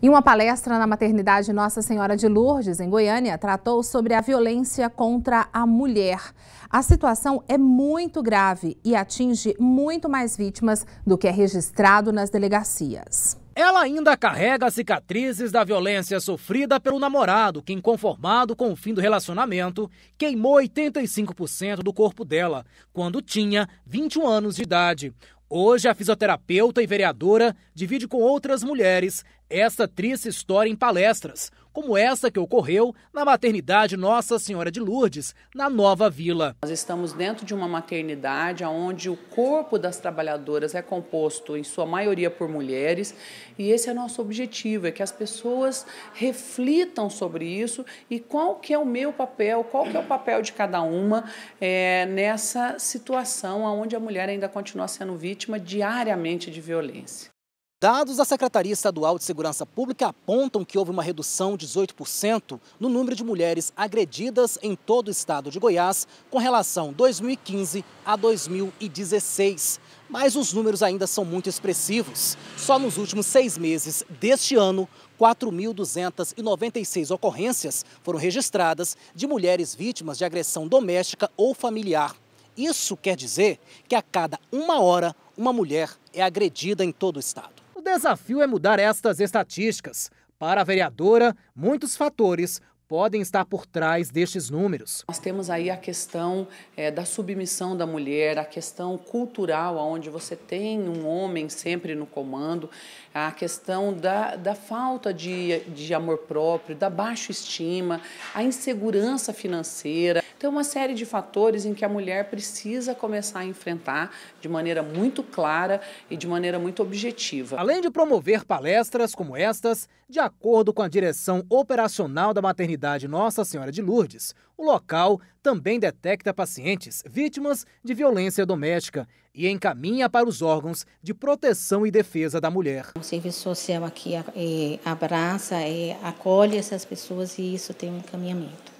E uma palestra na maternidade Nossa Senhora de Lourdes, em Goiânia, tratou sobre a violência contra a mulher. A situação é muito grave e atinge muito mais vítimas do que é registrado nas delegacias. Ela ainda carrega cicatrizes da violência sofrida pelo namorado, que, inconformado com o fim do relacionamento, queimou 85% do corpo dela, quando tinha 21 anos de idade. Hoje, a fisioterapeuta e vereadora divide com outras mulheres esta triste história em palestras, como essa que ocorreu na maternidade Nossa Senhora de Lourdes, na Nova Vila. Nós estamos dentro de uma maternidade onde o corpo das trabalhadoras é composto, em sua maioria, por mulheres, e esse é nosso objetivo, é que as pessoas reflitam sobre isso e qual que é o meu papel, qual que é o papel de cada uma é, nessa situação onde a mulher ainda continua sendo vítima diariamente de violência. Dados da Secretaria Estadual de Segurança Pública apontam que houve uma redução de 18% no número de mulheres agredidas em todo o estado de Goiás com relação 2015 a 2016. Mas os números ainda são muito expressivos. Só nos últimos seis meses deste ano, 4.296 ocorrências foram registradas de mulheres vítimas de agressão doméstica ou familiar. Isso quer dizer que a cada uma hora, uma mulher é agredida em todo o estado desafio é mudar estas estatísticas. Para a vereadora, muitos fatores podem estar por trás destes números. Nós temos aí a questão é, da submissão da mulher, a questão cultural, onde você tem um homem sempre no comando, a questão da, da falta de, de amor próprio, da baixa estima, a insegurança financeira. Tem uma série de fatores em que a mulher precisa começar a enfrentar de maneira muito clara e de maneira muito objetiva. Além de promover palestras como estas, de acordo com a direção operacional da maternidade Nossa Senhora de Lourdes, o local também detecta pacientes vítimas de violência doméstica e encaminha para os órgãos de proteção e defesa da mulher. O serviço social aqui é, abraça, é, acolhe essas pessoas e isso tem um encaminhamento.